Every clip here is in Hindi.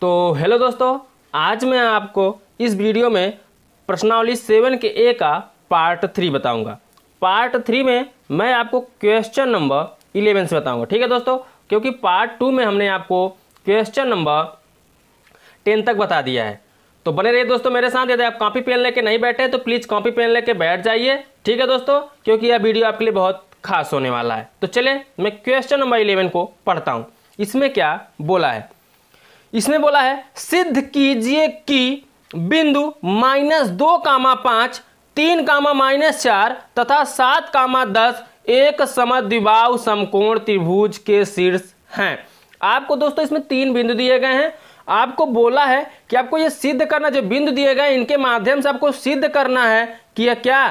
तो हेलो दोस्तों आज मैं आपको इस वीडियो में प्रश्नावली सेवन के ए का पार्ट थ्री बताऊंगा पार्ट थ्री में मैं आपको क्वेश्चन नंबर इलेवन से बताऊंगा ठीक है दोस्तों क्योंकि पार्ट टू में हमने आपको क्वेश्चन नंबर टेन तक बता दिया है तो बने रहिए दोस्तों मेरे साथ यदि आप कॉपी पेन लेके नहीं बैठे तो प्लीज़ कॉपी पेन लेके बैठ जाइए ठीक है दोस्तों क्योंकि यह वीडियो आपके लिए बहुत खास होने वाला है तो चले मैं क्वेश्चन नंबर इलेवन को पढ़ता हूँ इसमें क्या बोला है इसमें बोला है सिद्ध कीजिए कि बिंदु माइनस दो कामा पांच तीन कामा माइनस चार तथा सात कामा दस एक समद्विबाहु समकोण त्रिभुज के शीर्ष हैं आपको दोस्तों इसमें तीन बिंदु दिए गए हैं आपको बोला है कि आपको ये सिद्ध करना जो बिंदु दिए गए इनके माध्यम से आपको सिद्ध करना है कि यह क्या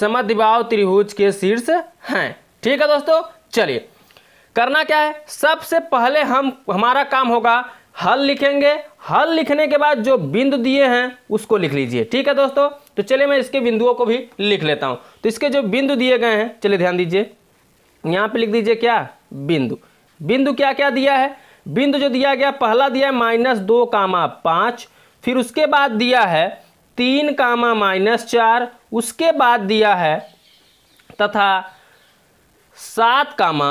समद्विबाहु त्रिभुज के शीर्ष हैं ठीक है दोस्तों चलिए करना क्या है सबसे पहले हम हमारा काम होगा हल लिखेंगे हल लिखने के बाद जो बिंदु दिए हैं उसको लिख लीजिए ठीक है दोस्तों तो चलिए मैं इसके बिंदुओं को भी लिख लेता हूँ तो इसके जो बिंदु दिए गए हैं चलिए ध्यान दीजिए यहाँ पे लिख दीजिए क्या बिंदु बिंदु क्या क्या दिया है बिंदु जो दिया गया पहला दिया है माइनस दो कामा पाँच फिर उसके बाद दिया है तीन कामा माइनस चार उसके बाद दिया है तथा सात कामा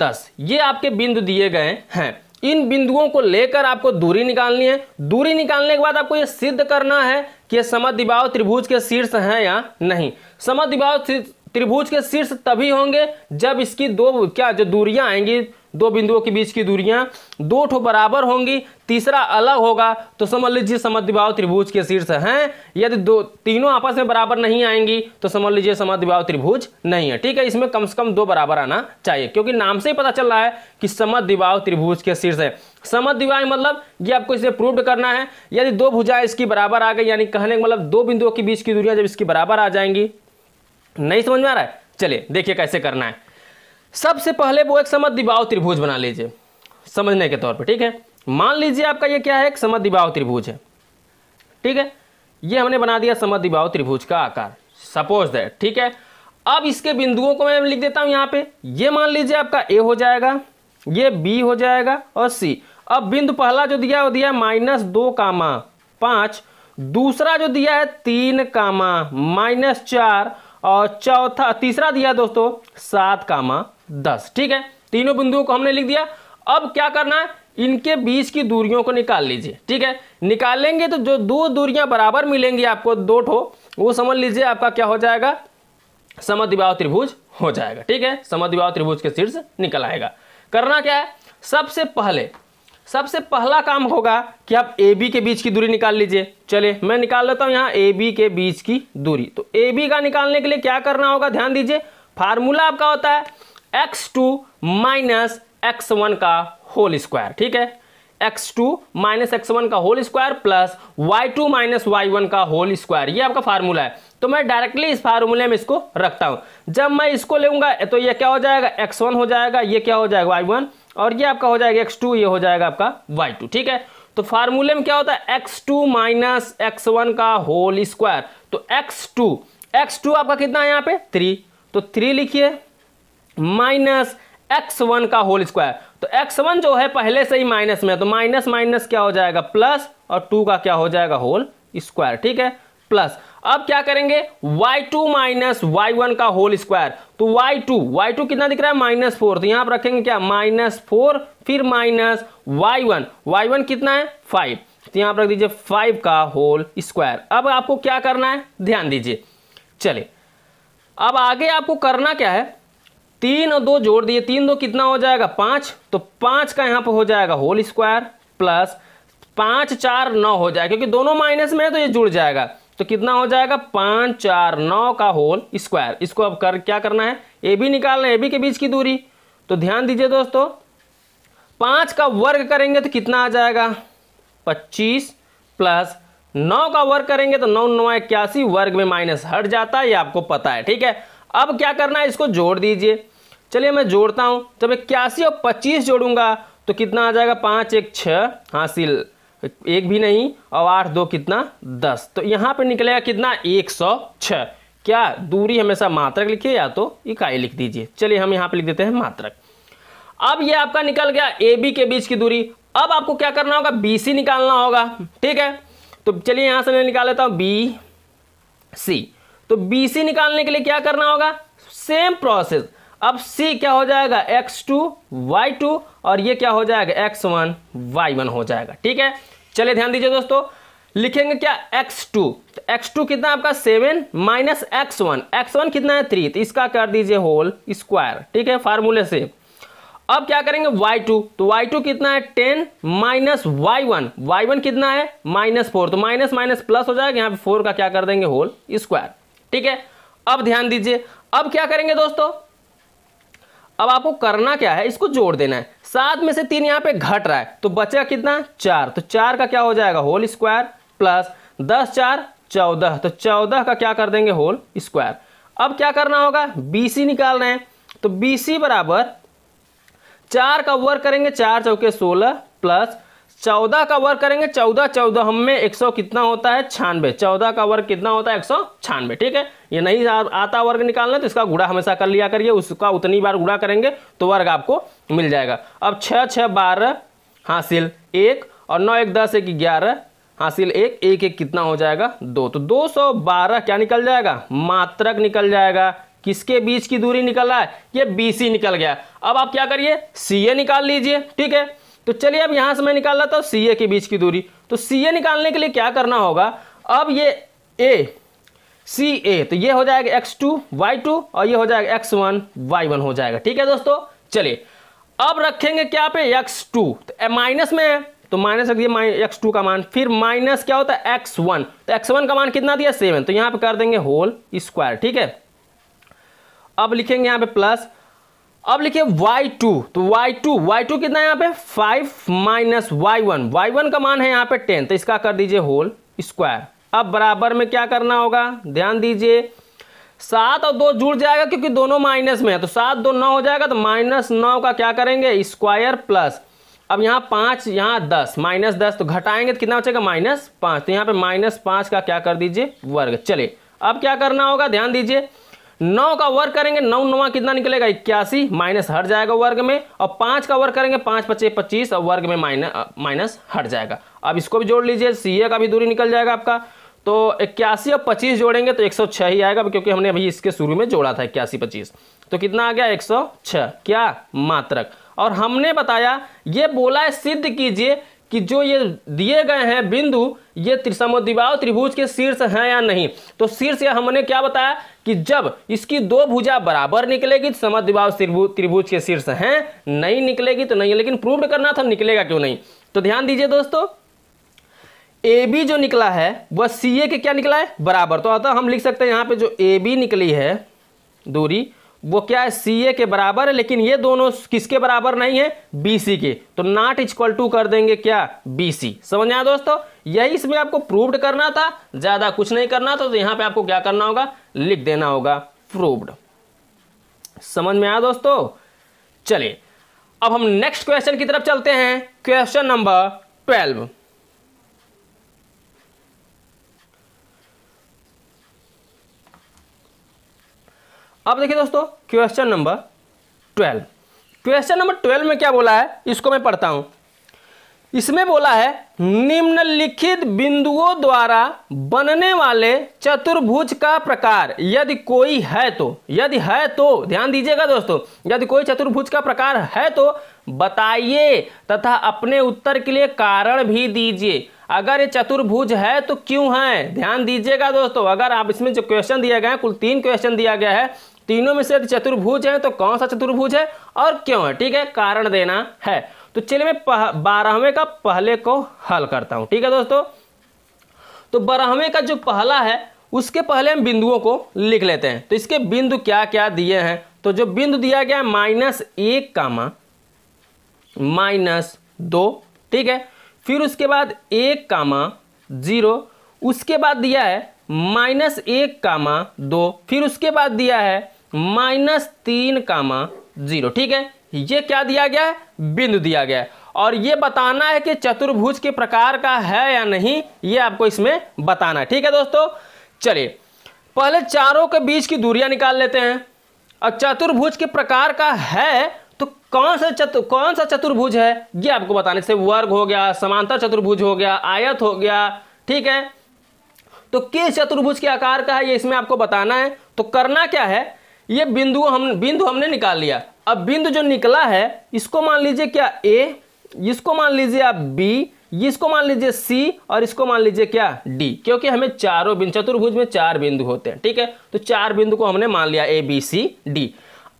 दस ये आपके बिंदु दिए गए हैं इन बिंदुओं को लेकर आपको दूरी निकालनी है दूरी निकालने के बाद आपको यह सिद्ध करना है कि समद्विभाव त्रिभुज के शीर्ष हैं या नहीं समद्विभाव त्रिभुज के शीर्ष तभी होंगे जब इसकी दो क्या जो दूरियां आएंगी दो बिंदुओं के बीच की दूरियां दो ठो बराबर होंगी तीसरा अलग होगा तो समझ लीजिए समद्विभाव त्रिभुज के शीर्ष हैं यदि दो तीनों आपस में बराबर नहीं आएंगी तो समझ लीजिए समद्विभाव त्रिभुज नहीं है ठीक है इसमें कम से कम दो बराबर आना चाहिए क्योंकि नाम से ही पता चल रहा है कि समद्विभाव त्रिभुज के शीर्ष है समद्विभाव मतलब ये आपको इसे प्रूव करना है यदि दो भुजाएं इसकी बराबर आ गई यानी कहने का मतलब दो बिंदुओं के बीच की दूरियां जब इसकी बराबर आ जाएंगी नहीं समझ में आ रहा है चलिए देखिए कैसे करना है सबसे पहले वो एक दिबाव त्रिभुज बना लीजिए समझने के तौर पर ठीक है मान लीजिए आपका ये क्या है एक समद्विभाव त्रिभुज है ठीक है ये हमने बना दिया समद्विभाव त्रिभुज का आकार सपोज दैट ठीक है अब इसके बिंदुओं को मैं लिख देता हूं यहां पे ये मान लीजिए आपका ए हो जाएगा ये बी हो जाएगा और सी अब बिंदु पहला जो दिया वो दिया माइनस दो कामा पांच दूसरा जो दिया है तीन कामा माइनस चार और चौथा तीसरा दिया दोस्तों सात कामा दस ठीक है तीनों बिंदुओं को हमने लिख दिया अब क्या करना है इनके बीच की दूरियों को निकाल लीजिए ठीक है निकालेंगे तो जो दो दूरियां बराबर मिलेंगी आपको दो ठो वो समझ लीजिए आपका क्या हो जाएगा समद्विभाव त्रिभुज हो जाएगा ठीक है समद्विभाव त्रिभुज के शीर्ष निकल आएगा करना क्या है सबसे पहले सबसे पहला काम होगा कि आप ए बी के बीच की दूरी निकाल लीजिए चलिए मैं निकाल लेता हूं यहाँ ए बी के बीच की दूरी तो ए बी का निकालने के लिए क्या करना होगा ध्यान दीजिए फार्मूला आपका होता है x two minus x one का होल स्क्वायर ठीक है x two minus x one का whole square plus Y two minus Y one का होल स्क्वायर ये आपका फार्मूला है तो मैं डायरेक्टली इस फार्मूले में इसको रखता हूं जब मैं इसको लेगा तो यह क्या हो जाएगा एक्स वन हो जाएगा ये क्या हो जाएगा वाई वन और ये आपका हो जाएगा एक्स टू ये हो जाएगा आपका वाई टू ठीक है तो फार्मूले में क्या होता है x two minus x one का होल स्क्वायर तो एक्स टू एक्स टू आपका कितना है यहां पे थ्री तो थ्री लिखिए माइनस एक्स वन का होल स्क्वायर तो एक्स वन जो है पहले से ही माइनस में है तो माइनस माइनस क्या हो जाएगा प्लस और टू का क्या हो जाएगा होल स्क्वायर ठीक है प्लस अब क्या करेंगे y2 टू माइनस वाई का होल स्क्वायर तो y2 y2 कितना दिख रहा है माइनस फोर तो यहां पर रखेंगे क्या माइनस फोर फिर माइनस y1 y1 कितना है फाइव तो यहां पर रख दीजिए फाइव का होल स्क्वायर अब आपको क्या करना है ध्यान दीजिए चलिए अब आगे आपको करना क्या है तीन और दो जोड़ दिए तीन दो कितना हो जाएगा पांच तो पांच का यहां पर हो जाएगा होल स्क्वायर प्लस पांच चार नौ हो जाएगा क्योंकि दोनों माइनस में है तो ये जुड़ जाएगा तो कितना हो जाएगा पाँच चार नौ का होल स्क्वायर इसको अब कर क्या करना है ए बी निकालना है ए बी के बीच की दूरी तो ध्यान दीजिए दोस्तों पाँच का वर्ग करेंगे तो कितना आ जाएगा पच्चीस प्लस नौ का वर्ग करेंगे तो नौ नौ इक्यासी वर्ग में माइनस हट जाता है ये आपको पता है ठीक है अब क्या करना है इसको जोड़ दीजिए चलिए मैं जोड़ता हूँ जब इक्यासी और पच्चीस जोड़ूंगा तो कितना आ जाएगा पाँच एक छः हासिल एक भी नहीं और आठ दो कितना दस तो यहाँ पे निकलेगा कितना एक सौ छः क्या दूरी हमेशा मात्रक लिखिए या तो इकाई लिख दीजिए चलिए हम यहाँ पे लिख देते हैं मात्रक अब ये आपका निकल गया ए बी के बीच की दूरी अब आपको क्या करना होगा बी सी निकालना होगा ठीक है तो चलिए यहाँ से मैं निकाल लेता हूँ बी सी तो बी सी निकालने के लिए क्या करना होगा सेम प्रोसेस अब सी क्या हो जाएगा एक्स टू वाई टू और ये क्या हो जाएगा एक्स वन वाई वन हो जाएगा ठीक है चलिए ध्यान दीजिए दोस्तों लिखेंगे क्या x2 तो x2 कितना आपका seven minus x one x one कितना है थ्री तो इसका कर दीजिए होल स्क्वायर ठीक है फार्मूले से अब क्या करेंगे y2 तो y2 कितना है ten minus Y one Y one कितना है माइनस फोर तो माइनस माइनस प्लस हो जाएगा यहाँ पे फोर का क्या कर देंगे होल स्क्वायर ठीक है अब ध्यान दीजिए अब क्या करेंगे दोस्तों अब आपको करना क्या है इसको जोड़ देना है सात में से तीन यहाँ पे घट रहा है तो बचेगा कितना चार तो चार का क्या हो जाएगा होल स्क्वायर प्लस दस चार चौदह तो चौदह का क्या कर देंगे होल स्क्वायर अब क्या करना होगा बीसी निकाल रहे हैं तो बीसी बराबर चार का वर्क करेंगे चार चौके सोलह प्लस चौदह का वर्ग करेंगे चौदह चौदह हम में एक सौ कितना होता है छानबे चौदह का वर्ग कितना होता है एक सौ छानबे ठीक है ये नहीं आता वर्ग निकालना तो इसका गुड़ा हमेशा कर लिया करिए उसका उतनी बार गुड़ा करेंगे तो वर्ग आपको मिल जाएगा अब छः छः बारह हासिल एक और नौ एक दस एक ग्यारह हासिल एक एक एक कितना हो जाएगा दो तो दो सौ बारह क्या निकल जाएगा मात्रक निकल जाएगा किसके बीच की दूरी निकल रहा है ये बी निकल गया अब आप क्या करिए सी निकाल लीजिए ठीक है तो चलिए अब यहां से मैं निकाल लाता हूं सी ए के बीच की दूरी तो सी ए निकालने के लिए क्या करना होगा अब ये ए सी ए तो ये हो जाएगा एक्स टू वाई टू और ये हो जाएगा एक्स वन वाई वन हो जाएगा ठीक है दोस्तों चलिए अब रखेंगे क्या पे एक्स टू तो माइनस में है तो माइनस रख दिया एक्स टू का मान फिर माइनस क्या होता है एक्स वन तो एक्स वन का मान कितना दिया सेवन तो यहां पे कर देंगे होल स्क्वायर ठीक है अब लिखेंगे यहां पे प्लस अब लिखिए y2 तो y2 y2 कितना है यहाँ पे 5 माइनस y1 y1 का मान है यहाँ पे 10 तो इसका कर दीजिए होल स्क्वायर अब बराबर में क्या करना होगा ध्यान दीजिए सात और दो जुड़ जाएगा क्योंकि दोनों माइनस में है तो सात दो नौ हो जाएगा तो माइनस नौ का क्या करेंगे स्क्वायर प्लस अब यहाँ पाँच यहाँ दस माइनस दस तो घटाएंगे तो कितना बचेगा माइनस पाँच तो यहाँ पे माइनस पाँच का क्या कर दीजिए वर्ग चले अब क्या करना होगा ध्यान दीजिए नौ का वर्ग करेंगे नौ नवा कितना निकलेगा इक्यासी माइनस हट जाएगा वर्ग में और पांच का वर्ग करेंगे पांच पच्चीस पच्चीस और वर्ग में माइनस माइनस हट जाएगा अब इसको भी जोड़ लीजिए सी का भी दूरी निकल जाएगा आपका तो इक्यासी और पच्चीस जोड़ेंगे तो एक सौ छह ही आएगा क्योंकि हमने अभी इसके शुरू में जोड़ा था इक्यासी पच्चीस तो कितना आ गया एक सौ छह क्या मात्रक और हमने बताया ये बोला है सिद्ध कीजिए कि जो ये दिए गए हैं बिंदु ये त्रिसमद्विवाह त्रिभुज के शीर्ष हैं या नहीं तो शीर्ष हमने क्या बताया कि जब इसकी दो भुजा बराबर निकलेगी तो समद्विवाह त्रिभुज के शीर्ष हैं नहीं निकलेगी तो नहीं लेकिन प्रूव करना था निकलेगा क्यों नहीं तो ध्यान दीजिए दोस्तों ए बी जो निकला है वह सी ए के क्या निकला है बराबर तो अतः हम लिख सकते हैं यहां पर जो ए बी निकली है दूरी वो क्या है सी ए के बराबर है लेकिन ये दोनों किसके बराबर नहीं है बी सी के तो नॉट इजक्वल टू कर देंगे क्या बी सी समझ आया दोस्तों यही इसमें आपको प्रूव्ड करना था ज़्यादा कुछ नहीं करना था तो यहां पे आपको क्या करना होगा लिख देना होगा प्रूव्ड समझ में आया दोस्तों चलिए अब हम नेक्स्ट क्वेश्चन की तरफ चलते हैं क्वेश्चन नंबर ट्वेल्व अब देखिए दोस्तों question number twelve question number twelve में क्या बोला है इसको मैं पढ़ता हूं इसमें बोला है निम्नलिखित बिंदुओं द्वारा बनने वाले चतुर्भुज का प्रकार यदि कोई है तो यदि है तो ध्यान दीजिएगा दोस्तों यदि कोई चतुर्भुज का प्रकार है तो बताइए तथा अपने उत्तर के लिए कारण भी दीजिए अगर ये चतुर्भुज है तो क्यों है ध्यान दीजिएगा दोस्तों अगर आप इसमें जो क्वेश्चन दिया गया है कुल तीन क्वेश्चन दिया गया है तीनों में से यदि चतुर्भुज है तो कौन सा चतुर्भुज है और क्यों है ठीक है कारण देना है तो चलिए मैं बारहवें का पहले को हल करता हूं ठीक है दोस्तों तो बारहवें का जो पहला है उसके पहले हम बिंदुओं को लिख लेते हैं तो इसके बिंदु क्या क्या दिए हैं तो जो बिंदु दिया गया है माइनस एक कामा माइनस दो ठीक है फिर उसके बाद एक कामा जीरो उसके बाद दिया है माइनस एक कामा दो फिर उसके बाद दिया है माइनस तीन कामा जीरो ठीक है ये क्या दिया गया है बिंदु दिया गया है और ये बताना है कि चतुर्भुज के प्रकार का है या नहीं ये आपको इसमें बताना है ठीक है दोस्तों चलिए पहले चारों के बीच की दूरियां निकाल लेते हैं और चतुर्भुज के प्रकार का है तो कौन सा चतु कौन सा चतुर्भुज है ये आपको बताने से वर्ग हो गया समांतर चतुर्भुज हो गया आयत हो गया ठीक है तो किस चतुर्भुज के आकार का है ये इसमें आपको बताना है तो करना क्या है ये बिंदु हम बिंदु हमने निकाल लिया अब बिंदु जो निकला है इसको मान लीजिए क्या ए इसको मान लीजिए आप बी इसको मान लीजिए सी और इसको मान लीजिए क्या डी क्योंकि हमें चारों बिंदु चतुर्भुज में चार बिंदु होते हैं ठीक है तो चार बिंदु को हमने मान लिया ए बी सी डी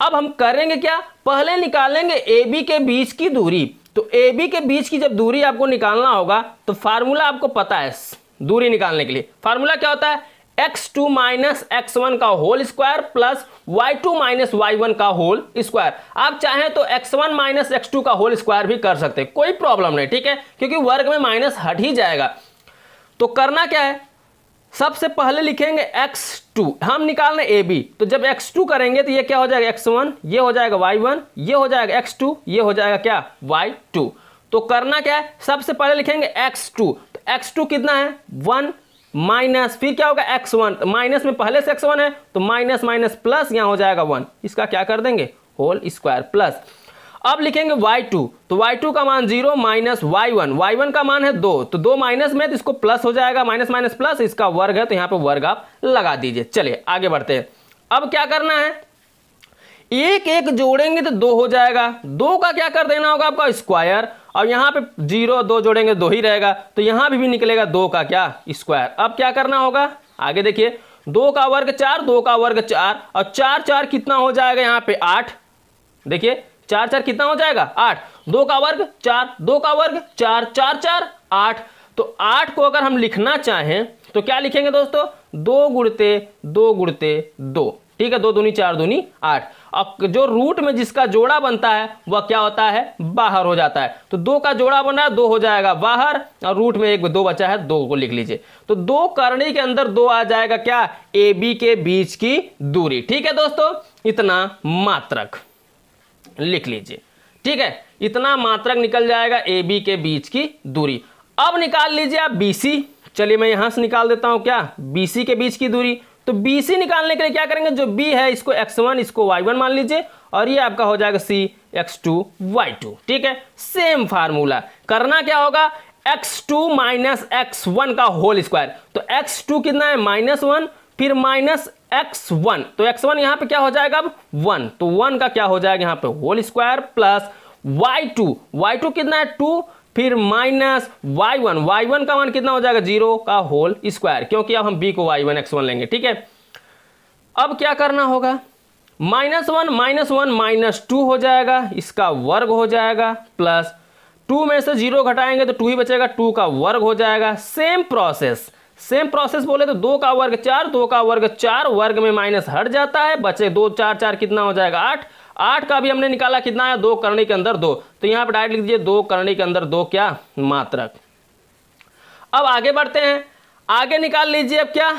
अब हम करेंगे क्या पहले निकालेंगे ए बी के बीच की दूरी तो ए बी के बीच की जब दूरी आपको निकालना होगा तो फार्मूला आपको पता है दूरी निकालने के लिए फार्मूला क्या होता है x two minus x one का whole square plus Y two minus Y one का होल स्क्वायर आप चाहें तो x one minus X two का होल स्क्वायर भी कर सकते हैं कोई प्रॉब्लम नहीं ठीक है क्योंकि वर्ग में माइनस हट ही जाएगा तो करना क्या है सबसे पहले लिखेंगे एक्स टू हम निकालने ए बी तो जब एक्स टू करेंगे तो ये क्या हो जाएगा एक्स वन ये हो जाएगा वाई वन ये हो जाएगा एक्स टू ये हो जाएगा क्या वाई टू तो करना क्या है सबसे पहले लिखेंगे एक्स टू तो एक्स टू कितना है वन माइनस फिर क्या होगा एक्स वन तो माइनस में पहले से एक्स वन है तो माइनस माइनस प्लस यहाँ हो जाएगा वन इसका क्या कर देंगे होल स्क्वायर प्लस अब लिखेंगे y2 तो y2 का मान zero minus Y one Y one का मान है दो तो दो माइनस में तो इसको प्लस हो जाएगा माइनस माइनस प्लस इसका वर्ग है तो यहाँ पे वर्ग आप लगा दीजिए चलिए आगे बढ़ते हैं अब क्या करना है एक एक जोड़ेंगे तो दो हो जाएगा दो का क्या कर देना होगा आपका स्क्वायर और यहां पे जीरो दो जोड़ेंगे दो ही रहेगा तो यहां भी, भी निकलेगा दो का क्या स्क्वायर अब क्या करना होगा आगे देखिए दो का वर्ग चार दो का वर्ग चार और चार चार कितना हो जाएगा यहाँ पे आठ देखिए चार चार कितना हो जाएगा आठ दो का वर्ग चार दो का वर्ग चार चार चार आठ तो आठ को अगर हम लिखना चाहें तो क्या लिखेंगे दोस्तों दो गुड़ते दो गुड़ते दो ठीक है दो दूनी चार दूनी आठ जो रूट में जिसका जोड़ा बनता है वह क्या होता है बाहर हो जाता है तो दो का जोड़ा बना है दो हो जाएगा बाहर और रूट में एक दो बचा है दो को लिख लीजिए तो दो करणी के अंदर दो आ जाएगा क्या ए बी के बीच की दूरी ठीक है दोस्तों इतना मात्रक लिख लीजिए ठीक है इतना मात्रक निकल जाएगा ए बी के बीच की दूरी अब निकाल लीजिए आप बी सी चलिए मैं यहां से निकाल देता हूं क्या बी सी के बीच की दूरी तो सी निकालने के लिए क्या करेंगे जो बी है इसको एक्स वन इसको वाई वन मान लीजिए और ये आपका हो जाएगा टू वाई टू ठीक है सेम फार्मूला करना क्या होगा x two minus x one का होल स्क्वायर तो एक्स टू कितना है माइनस वन फिर माइनस एक्स वन तो एक्स वन यहां पर क्या हो जाएगा अब वन तो वन का क्या हो जाएगा यहां पर whole square plus Y two Y two कितना है टू फिर minus Y one Y one का मान कितना हो जाएगा जीरो का होल स्क्वायर क्योंकि अब हम बी को वाई वन एक्स वन लेंगे ठीक है अब क्या करना होगा minus one minus one minus two हो जाएगा इसका वर्ग हो जाएगा प्लस टू में से जीरो घटाएंगे तो टू ही बचेगा टू का वर्ग हो जाएगा सेम प्रोसेस सेम प्रोसेस बोले तो दो का वर्ग चार दो का वर्ग चार वर्ग में माइनस हट जाता है बचे दो चार चार कितना हो जाएगा आठ आठ का भी हमने निकाला कितना है दो करने के अंदर दो तो यहां पर डायरेक्ट लिख दीजिए दो करने के अंदर दो क्या मात्रक अब आगे बढ़ते हैं आगे निकाल लीजिए अब क्या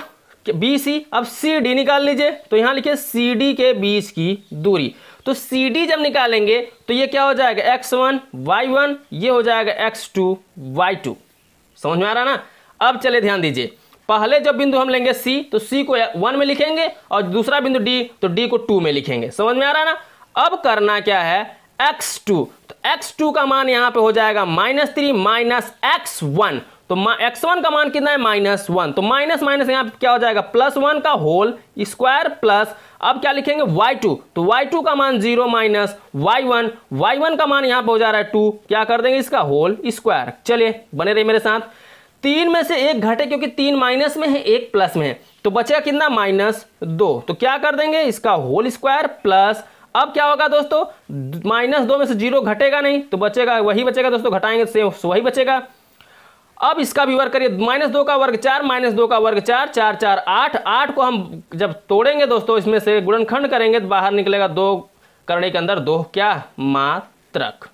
बी सी अब सी डी निकाल लीजिए तो यहां लिखिए सी डी के बीच की दूरी तो सी डी जब निकालेंगे तो ये क्या हो जाएगा एक्स वन वाई वन ये हो जाएगा एक्स टू वाई टू समझ में आ रहा ना अब चले ध्यान दीजिए पहले जब बिंदु हम लेंगे सी तो सी को वन में लिखेंगे और दूसरा बिंदु डी तो डी को टू में लिखेंगे समझ में आ रहा ना अब करना क्या है एक्स टू तो एक्स टू का मान यहां पे हो जाएगा minus three minus x one तो एक्स वन का मान कितना है माइनस वन तो माइनस माइनस यहां पे क्या हो जाएगा प्लस वन का होल स्क्वायर प्लस अब क्या लिखेंगे y2 तो y2 का मान zero minus Y one Y one का मान यहां पे हो जा रहा है टू क्या कर देंगे इसका होल स्क्वायर चलिए बने रहिए मेरे साथ तीन में से एक घटे क्योंकि तीन माइनस में है एक प्लस में है तो बचेगा कितना माइनस दो तो क्या कर देंगे इसका होल स्क्वायर प्लस अब क्या होगा दोस्तों माइनस दो में से जीरो घटेगा नहीं तो बचेगा वही बचेगा दोस्तों घटाएंगे सेम तो वही बचेगा अब इसका भी वर्ग करिए माइनस दो का वर्ग चार माइनस दो का वर्ग चार चार चार आठ आठ को हम जब तोड़ेंगे दोस्तों इसमें से गुणनखंड करेंगे तो बाहर निकलेगा दो करने के अंदर दो क्या मात्रक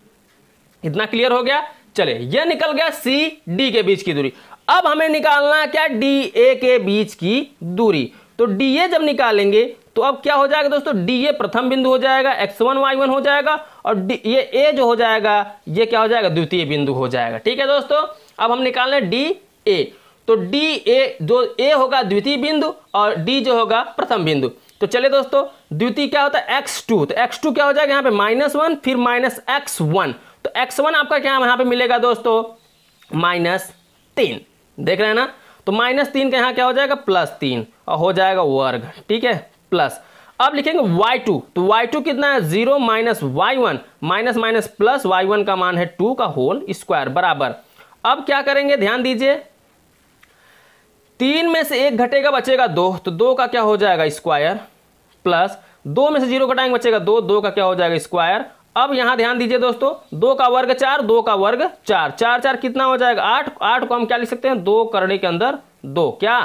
इतना क्लियर हो गया चले यह निकल गया सी डी के बीच की दूरी अब हमें निकालना क्या डी ए के बीच की दूरी तो डी ए जब निकालेंगे तो अब क्या हो जाएगा दोस्तों डी ए प्रथम बिंदु हो जाएगा एक्स वन वाई वन हो जाएगा और डी ये ए जो हो जाएगा ये क्या हो जाएगा द्वितीय बिंदु हो जाएगा ठीक है दोस्तों अब हम निकाल रहे डी ए तो डी ए जो ए होगा द्वितीय बिंदु और डी जो होगा प्रथम बिंदु तो चलिए दोस्तों द्वितीय क्या होता है एक्स टू तो एक्स टू क्या हो जाएगा यहाँ पे माइनस वन फिर माइनस एक्स वन तो एक्स वन आपका क्या यहाँ पे मिलेगा दोस्तों माइनस तीन देख रहे हैं ना तो माइनस तीन का यहाँ क्या हो जाएगा प्लस तीन और हो जाएगा वर्ग ठीक है प्लस अब लिखेंगे y2 तो y2 कितना है zero minus Y one minus minus plus y one का मान है टू का होल स्क्वायर बराबर अब क्या करेंगे ध्यान दीजिए तीन में से एक घटेगा बचेगा दो तो दो का क्या हो जाएगा स्क्वायर प्लस दो में से जीरो घटाएंगे बचेगा दो दो का क्या हो जाएगा स्क्वायर अब यहां ध्यान दीजिए दोस्तों दो का वर्ग चार दो का वर्ग चार चार चार कितना हो जाएगा आठ आठ को हम क्या लिख सकते हैं दो करने के अंदर दो क्या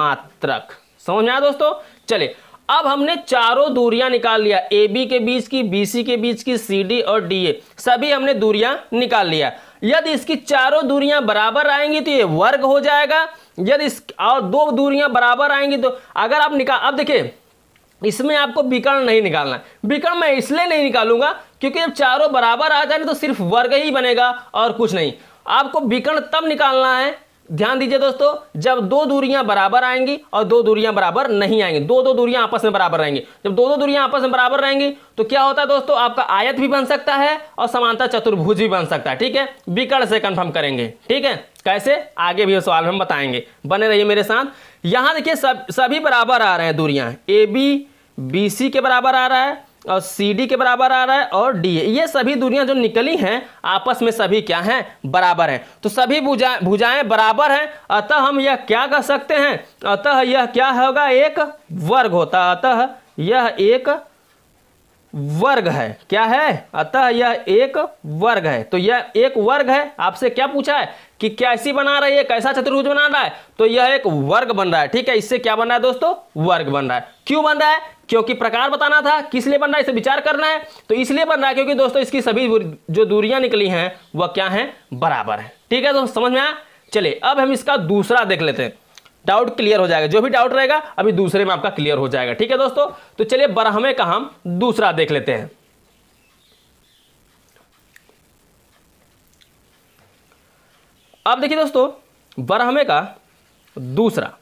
मात्रक समझ में आया दोस्तों चलिए अब हमने चारों दूरियां निकाल लिया ए बी के बीच की बी सी के बीच की सी डी और डी ए सभी हमने दूरियां निकाल लिया यदि इसकी चारों दूरियां बराबर आएंगी तो ये वर्ग हो जाएगा यदि और दो दूरियां बराबर आएंगी तो अगर आप निकाल अब देखिए इसमें आपको विकर्ण नहीं निकालना विकर्ण मैं इसलिए नहीं निकालूंगा क्योंकि जब चारों बराबर आ जाए तो सिर्फ वर्ग ही बनेगा और कुछ नहीं आपको विकर्ण तब निकालना है ध्यान दीजिए दोस्तों जब दो दूरियां बराबर आएंगी और दो दूरियां बराबर नहीं आएंगी दो दो दूरियां आपस में बराबर रहेंगी जब दो दो दूरियां आपस में बराबर रहेंगी तो क्या होता है दोस्तों आपका आयत भी बन सकता है और समानता चतुर्भुज भी बन सकता है ठीक है विकर्ण से कंफर्म करेंगे ठीक है कैसे आगे भी सवाल हम बताएंगे बने रहिए मेरे साथ यहां देखिए सब सभी बराबर आ रहे हैं दूरियां ए बी बी सी के बराबर आ रहा है और सी डी के बराबर आ रहा है और डी ए ये सभी दूरियां जो निकली हैं आपस में सभी क्या हैं बराबर हैं तो सभी भुजाएं भुजाएं बराबर हैं अतः हम यह क्या कर सकते हैं अतः यह क्या होगा एक वर्ग होता अतः यह एक वर्ग है क्या है अतः यह एक वर्ग है तो यह एक वर्ग है आपसे क्या पूछा है कि कैसी बना रही है कैसा चतुर्भुज बना रहा है तो यह एक वर्ग बन रहा है ठीक है इससे क्या बन रहा है दोस्तों वर्ग बन रहा है क्यों बन रहा है क्योंकि प्रकार बताना था किस लिए बन रहा है इसे विचार करना है तो इसलिए बन रहा है क्योंकि दोस्तों इसकी सभी जो दूरियां निकली हैं वह क्या हैं बराबर है ठीक है तो समझ में आया चलिए अब हम इसका दूसरा देख लेते हैं डाउट क्लियर हो जाएगा जो भी डाउट रहेगा अभी दूसरे में आपका क्लियर हो जाएगा ठीक है दोस्तों तो चलिए बरहमे का हम दूसरा देख लेते हैं अब देखिए दोस्तों बरहमे का दूसरा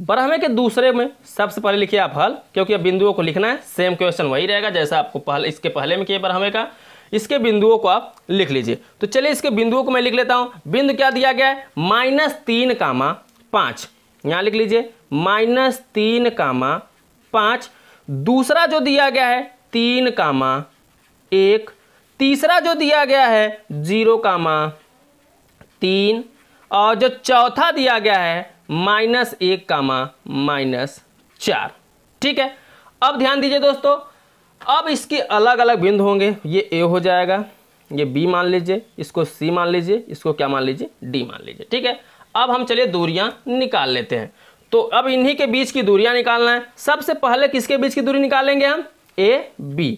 बारहवें के दूसरे में सबसे पहले लिखिए आप हल क्योंकि अब बिंदुओं को लिखना है सेम क्वेश्चन वही रहेगा जैसा आपको पहले इसके पहले में किए बारहवें का इसके बिंदुओं को आप लिख लीजिए तो चलिए इसके बिंदुओं को मैं लिख लेता हूँ बिंदु क्या दिया गया है माइनस तीन कामा पाँच यहाँ लिख लीजिए माइनस तीन कामा पाँच दूसरा जो दिया गया है तीन कामा एक तीसरा जो दिया गया है जीरो कामा तीन और जो चौथा दिया गया है माइनस एक कामा माइनस चार ठीक है अब ध्यान दीजिए दोस्तों अब इसके अलग अलग बिंदु होंगे ये ए हो जाएगा ये बी मान लीजिए इसको सी मान लीजिए इसको क्या मान लीजिए डी मान लीजिए ठीक है अब हम चलिए दूरियां निकाल लेते हैं तो अब इन्हीं के बीच की दूरियां निकालना है सबसे पहले किसके बीच की दूरी निकालेंगे हम ए बी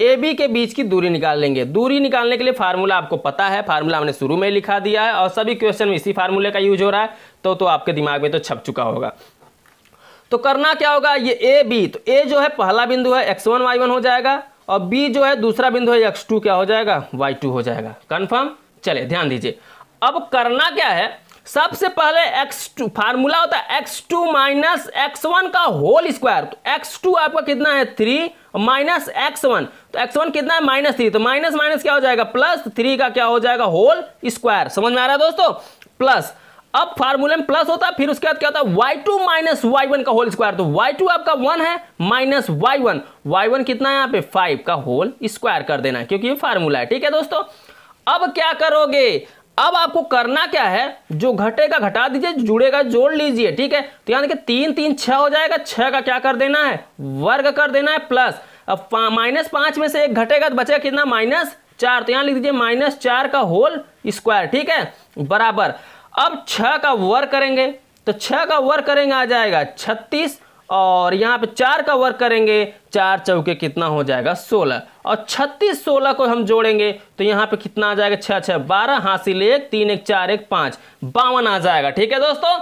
ए बी के बीच की दूरी निकाल लेंगे दूरी निकालने के लिए फार्मूला आपको पता है फार्मूला हमने शुरू में लिखा दिया है और सभी क्वेश्चन में इसी फार्मूले का यूज हो रहा है तो तो आपके दिमाग में तो छप चुका होगा तो करना क्या होगा ये ए बी तो ए जो है पहला बिंदु है एक्स वन वाई वन हो जाएगा और बी जो है दूसरा बिंदु है एक्स टू क्या हो जाएगा वाई टू हो जाएगा कन्फर्म चले ध्यान दीजिए अब करना क्या है सबसे पहले x2 फार्मूला होता है x2 टू माइनस एक्स का होल स्क्वायर तो x2 आपका कितना है थ्री माइनस एक्स वन तो एक्स वन कितना है माइनस थ्री तो माइनस माइनस क्या हो जाएगा प्लस थ्री का क्या हो जाएगा होल स्क्वायर समझ में आ रहा है दोस्तों प्लस अब फार्मूले में प्लस होता है फिर उसके बाद क्या होता है y two minus Y one का होल स्क्वायर तो वाई टू आपका वन है minus Y one Y one कितना है यहाँ पे फाइव का होल स्क्वायर कर देना क्योंकि ये फार्मूला है ठीक है दोस्तों अब क्या करोगे अब आपको करना क्या है जो घटेगा घटा दीजिए जुड़ेगा जोड़ लीजिए ठीक है तो यानी कि तीन तीन छह हो जाएगा छह का क्या कर देना है वर्ग कर देना है प्लस अब माइनस पांच में से एक घटेगा तो बचेगा कितना माइनस चार तो यहां लिख दीजिए माइनस चार का होल स्क्वायर ठीक है बराबर अब छ का वर्ग करेंगे तो छ का वर्ग करेंगे आ जाएगा छत्तीस और यहाँ पे चार का वर्क करेंगे चार चौके कितना हो जाएगा सोलह और छत्तीस सोलह को हम जोड़ेंगे तो यहाँ पे कितना आ जाएगा छः छः बारह हासिल एक तीन एक चार एक पाँच बावन आ जाएगा ठीक है दोस्तों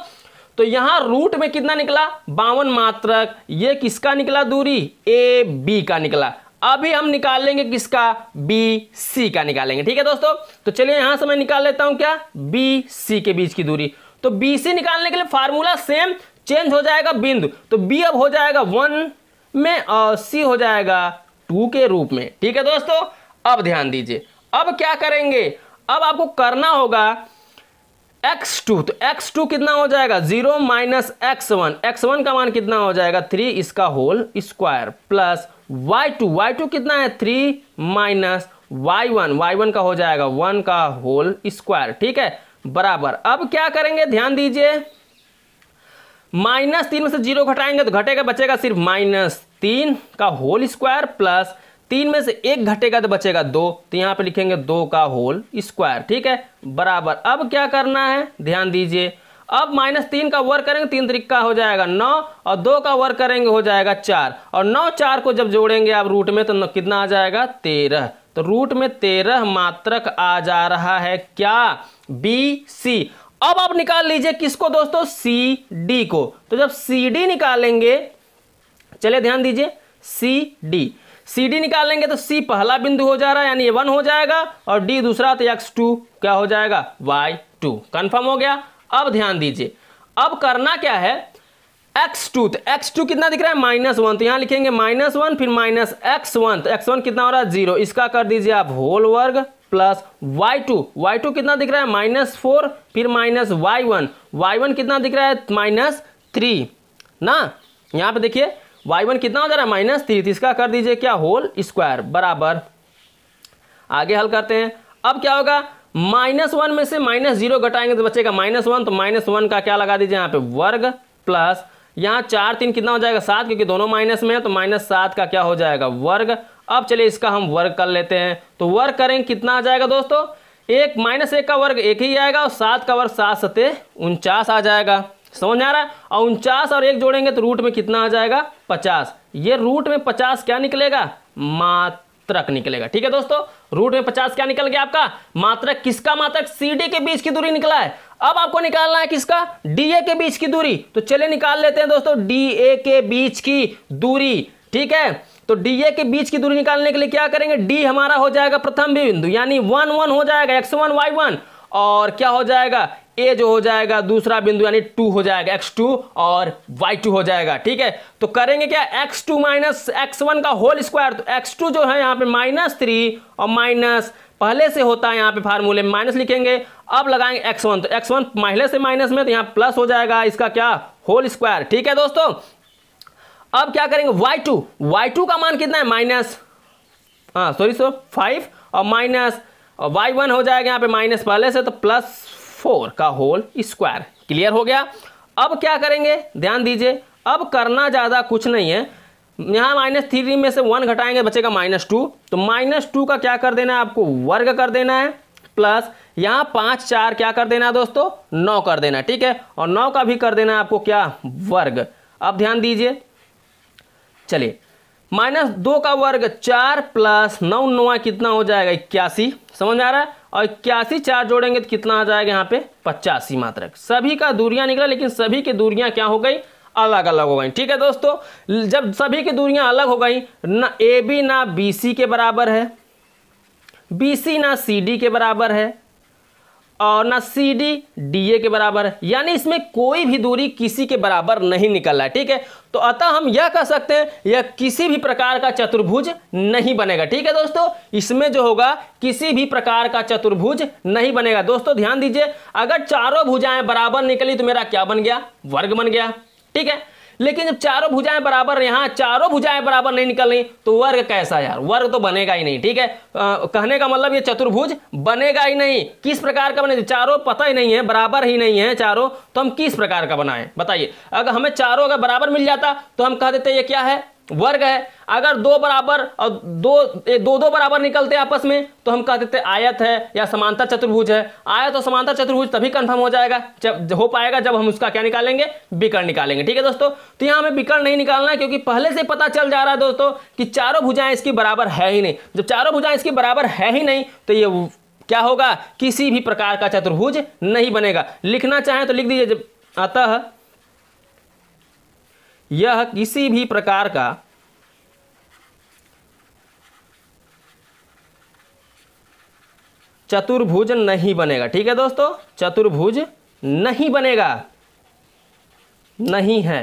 तो यहाँ रूट में कितना निकला बावन मात्रक ये किसका निकला दूरी ए बी का निकला अभी हम निकाल लेंगे किसका बी सी का निकालेंगे ठीक है दोस्तों तो चलिए यहाँ से मैं निकाल लेता हूँ क्या बी सी के बीच की दूरी तो बी सी निकालने के लिए फार्मूला सेम चेंज हो जाएगा बिंदु तो बी अब हो जाएगा वन में और सी हो जाएगा टू के रूप में ठीक है दोस्तों अब ध्यान दीजिए अब क्या करेंगे अब आपको करना होगा x2 तो x2 कितना हो जाएगा zero minus x one x one का मान कितना हो जाएगा थ्री इसका whole square plus Y two Y two कितना है three minus Y one Y one का हो जाएगा वन का होल स्क्वायर ठीक है बराबर अब क्या करेंगे ध्यान दीजिए माइनस तीन में से जीरो घटाएंगे तो घटेगा बचेगा सिर्फ माइनस तीन का होल स्क्वायर प्लस तीन में से एक घटेगा तो बचेगा दो तो यहां पे लिखेंगे दो का होल स्क्वायर ठीक है बराबर अब क्या करना है ध्यान दीजिए अब माइनस तीन का वर्क करेंगे तीन तरीका हो जाएगा नौ और दो का वर्क करेंगे हो जाएगा चार और नौ चार को जब जोड़ेंगे आप रूट में तो कितना आ जाएगा तेरह तो रूट में तेरह मात्रक आ जा रहा है क्या बी सी अब आप निकाल लीजिए किसको दोस्तों सी डी को तो जब सी डी निकालेंगे चले ध्यान दीजिए सी डी सी डी निकालेंगे तो सी पहला बिंदु हो जा रहा है यानी ये वन हो जाएगा और डी दूसरा तो एक्स टू क्या हो जाएगा वाई टू कन्फर्म हो गया अब ध्यान दीजिए अब करना क्या है एक्स टू तो एक्स टू कितना दिख रहा है माइनस वन तो यहां लिखेंगे माइनस वन फिर माइनस एक्स वन तो एक्स वन कितना हो रहा है जीरो इसका कर दीजिए आप होल वर्ग plus Y two Y two कितना दिख रहा है माइनस फोर फिर minus Y one Y one कितना दिख रहा है माइनस थ्री ना यहाँ पे देखिए वाई वन कितना हो जा रहा है माइनस थ्री तो इसका कर दीजिए क्या होल स्क्वायर बराबर आगे हल करते हैं अब क्या होगा माइनस वन में से माइनस जीरो घटाएंगे तो बचेगा माइनस वन तो माइनस वन का क्या लगा दीजिए यहाँ पे वर्ग प्लस यहाँ चार तीन कितना हो जाएगा सात क्योंकि दोनों माइनस में है तो माइनस सात का क्या हो जाएगा वर्ग अब चलिए इसका हम वर्ग कर लेते हैं तो वर्ग करेंगे कितना आ जाएगा दोस्तों एक माइनस एक का वर्ग एक ही आएगा और सात का वर्ग सात सते उनचास आ जाएगा समझ आ रहा है और उनचास और एक जोड़ेंगे तो रूट में कितना आ जाएगा पचास ये रूट में पचास क्या निकलेगा मात्रक निकलेगा ठीक है दोस्तों रूट में पचास क्या निकल गया आपका मात्रक किसका मात्रक सीडी के बीच की दूरी निकला है अब आपको निकालना है किसका डीए के बीच की दूरी तो चले निकाल लेते हैं दोस्तों डीए के बीच की दूरी ठीक है तो डी ए के बीच की दूरी निकालने के लिए क्या करेंगे डी हमारा हो जाएगा प्रथम भी बिंदु यानी वन वन हो जाएगा एक्स वन वाई वन और क्या हो जाएगा ए जो हो जाएगा दूसरा बिंदु यानी टू हो जाएगा एक्स टू और वाई टू हो जाएगा ठीक है तो करेंगे क्या x two minus x one का होल स्क्वायर तो एक्स टू जो है यहाँ पे माइनस थ्री और माइनस पहले से होता है यहाँ पे फार्मूले में माइनस लिखेंगे अब लगाएंगे एक्स वन तो एक्स वन पहले से माइनस में तो यहाँ प्लस हो जाएगा इसका क्या होल स्क्वायर ठीक है दोस्तों अब क्या करेंगे वाई टू वाई टू का मान कितना है माइनस हाँ सॉरी सो फाइव और माइनस वाई वन हो जाएगा यहाँ पे माइनस पहले से तो प्लस फोर का होल स्क्वायर क्लियर हो गया अब क्या करेंगे ध्यान दीजिए अब करना ज़्यादा कुछ नहीं है यहाँ माइनस थ्री में से वन घटाएंगे बचेगा माइनस टू तो माइनस टू का क्या कर देना है आपको वर्ग कर देना है प्लस यहाँ पाँच चार क्या कर देना है दोस्तों नौ कर देना ठीक है और नौ का भी कर देना है आपको क्या वर्ग अब ध्यान दीजिए चलिए माइनस दो का वर्ग चार प्लस नौ नवा कितना हो जाएगा इक्यासी समझ आ रहा है और इक्यासी चार जोड़ेंगे तो कितना आ जाएगा यहाँ पे पचासी मात्रक सभी का दूरियां निकला लेकिन सभी की दूरियां क्या हो गई अलग अलग हो गई ठीक है दोस्तों जब सभी की दूरियां अलग हो गई ना ए बी ना बी सी के बराबर है बी सी ना सी डी के बराबर है और ना सी डी डी ए के बराबर है यानी इसमें कोई भी दूरी किसी के बराबर नहीं निकल रहा है ठीक है तो अतः हम यह कह सकते हैं यह किसी भी प्रकार का चतुर्भुज नहीं बनेगा ठीक है दोस्तों इसमें जो होगा किसी भी प्रकार का चतुर्भुज नहीं बनेगा दोस्तों ध्यान दीजिए अगर चारों भुजाएं बराबर निकली तो मेरा क्या बन गया वर्ग बन गया ठीक है लेकिन जब चारों भुजाएं बराबर यहां चारों भुजाएं बराबर नहीं निकल रही तो वर्ग कैसा यार वर्ग तो बनेगा ही नहीं ठीक है आ, कहने का मतलब ये चतुर्भुज बनेगा ही नहीं किस प्रकार का बने चारों पता ही नहीं है बराबर ही नहीं है चारों तो हम किस प्रकार का बनाएं बताइए अगर हमें चारों अगर बराबर मिल जाता तो हम कह देते ये क्या है वर्ग है अगर दो बराबर और दो ए, दो दो बराबर निकलते आपस में तो हम कह देते आयत है या समांतर चतुर्भुज है आयत और समांतर चतुर्भुज तभी कंफर्म हो जाएगा जब हो पाएगा जब हम उसका क्या निकालेंगे बिकर निकालेंगे ठीक है दोस्तों तो यहाँ हमें बिकर नहीं निकालना है क्योंकि पहले से पता चल जा रहा है दोस्तों कि चारों भुजाएं इसकी बराबर है ही नहीं जब चारों भुजाएं इसकी बराबर है ही नहीं तो ये क्या होगा किसी भी प्रकार का चतुर्भुज नहीं बनेगा लिखना चाहें तो लिख दीजिए अतः यह किसी भी प्रकार का चतुर्भुज नहीं बनेगा ठीक है दोस्तों चतुर्भुज नहीं बनेगा नहीं है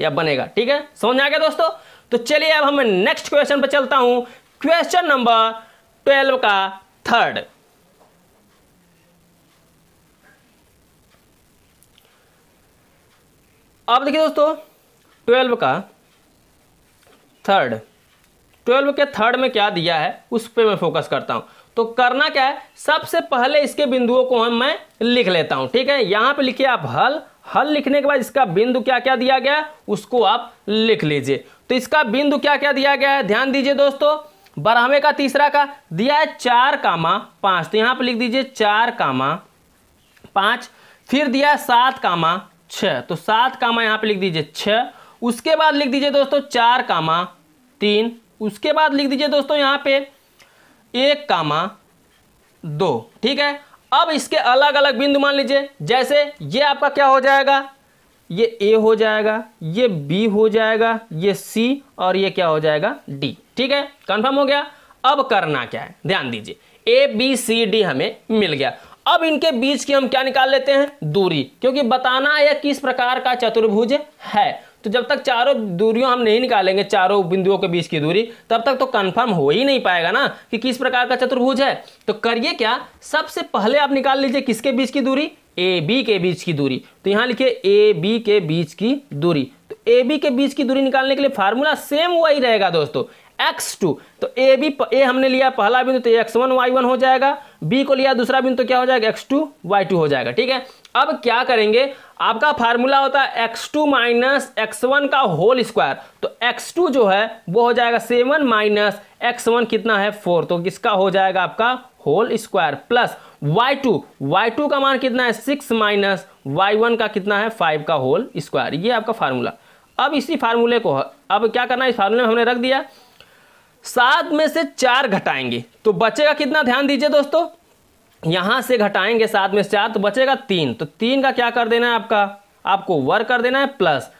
या बनेगा ठीक है समझ आ गया दोस्तों तो चलिए अब हम नेक्स्ट क्वेश्चन पर चलता हूं क्वेश्चन नंबर ट्वेल्व का थर्ड अब देखिए दोस्तों ट्वेल्व का थर्ड ट्वेल्व के थर्ड में क्या दिया है उस पर मैं फोकस करता हूँ तो करना क्या है सबसे पहले इसके बिंदुओं को हम मैं लिख लेता हूँ ठीक है यहाँ पे लिखिए आप हल हल लिखने के बाद इसका बिंदु क्या क्या दिया गया है उसको आप लिख लीजिए तो इसका बिंदु क्या क्या दिया गया है ध्यान दीजिए दोस्तों बारहवें का तीसरा का दिया है चार कामा पाँच तो यहाँ पर लिख दीजिए चार कामा पाँच फिर दिया है सात कामा छः तो सात कामा यहाँ पर लिख दीजिए छः उसके बाद लिख दीजिए दोस्तों चार कामा तीन उसके बाद लिख दीजिए दोस्तों यहां पे एक कामा दो ठीक है अब इसके अलग अलग बिंदु मान लीजिए जैसे ये आपका क्या हो जाएगा ये ए हो जाएगा ये बी हो जाएगा ये सी और ये क्या हो जाएगा डी ठीक है कंफर्म हो गया अब करना क्या है ध्यान दीजिए ए बी सी डी हमें मिल गया अब इनके बीच की हम क्या निकाल लेते हैं दूरी क्योंकि बताना यह किस प्रकार का चतुर्भुज है तो जब तक चारों दूरियों हम नहीं निकालेंगे चारों बिंदुओं के बीच की दूरी तब तक तो कन्फर्म हो ही नहीं पाएगा ना कि किस प्रकार का चतुर्भुज है तो करिए क्या सबसे पहले आप निकाल लीजिए किसके बीच की दूरी ए बी के बीच की दूरी तो यहाँ लिखिए ए बी के बीच की दूरी तो ए बी के बीच की दूरी निकालने के लिए फार्मूला सेम वही रहेगा दोस्तों एक्स टू तो ए बी ए हमने लिया पहला बिंदु तो एक्स वन वाई वन हो जाएगा बी को लिया दूसरा बिंदु तो क्या हो जाएगा एक्स टू वाई टू हो जाएगा ठीक है अब क्या करेंगे आपका फार्मूला होता है x two minus x one का होल स्क्वायर तो एक्स टू जो है वो हो जाएगा सेवन माइनस एक्स वन कितना है फोर तो किसका हो जाएगा आपका whole square plus Y two Y two का मान कितना है सिक्स माइनस वाई वन का कितना है फाइव का होल स्क्वायर ये आपका फार्मूला अब इसी फार्मूले को अब क्या करना है इस फार्मूले में हमने रख दिया सात में से चार घटाएंगे तो बचेगा कितना ध्यान दीजिए दोस्तों यहां से घटाएंगे सात में चार तो बचेगा तीन तो तीन का क्या कर देना है आपका आपको वर्ग कर देना है प्लस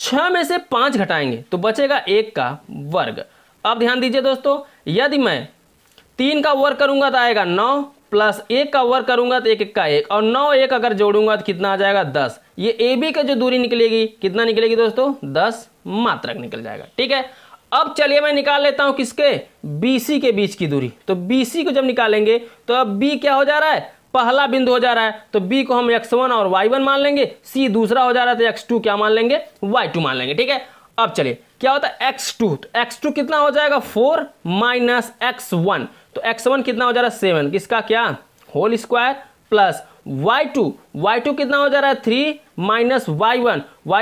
छह में से पांच घटाएंगे तो बचेगा एक का वर्ग अब ध्यान दीजिए दोस्तों यदि मैं तीन का वर्ग करूंगा तो आएगा नौ प्लस एक का वर्ग करूंगा तो एक एक का एक और नौ एक अगर जोड़ूंगा तो कितना आ जाएगा दस ये ए बी का जो दूरी निकलेगी कितना निकलेगी दोस्तों दस मात्रक निकल जाएगा ठीक है अब चलिए मैं निकाल लेता हूं किसके BC के बीच की दूरी तो BC को जब निकालेंगे तो अब B क्या हो जा रहा है पहला बिंदु हो जा रहा है तो B को हम x1 और y1 मान लेंगे C दूसरा हो जा रहा है तो x2 क्या मान लेंगे y2 मान लेंगे ठीक है अब चलिए क्या होता है x2 तो x2 कितना हो जाएगा 4 माइनस एक्स तो वन कितना हो जा रहा है सेवन किसका क्या whole square plus y2 y2 कितना हो जा रहा है थ्री माइनस वाई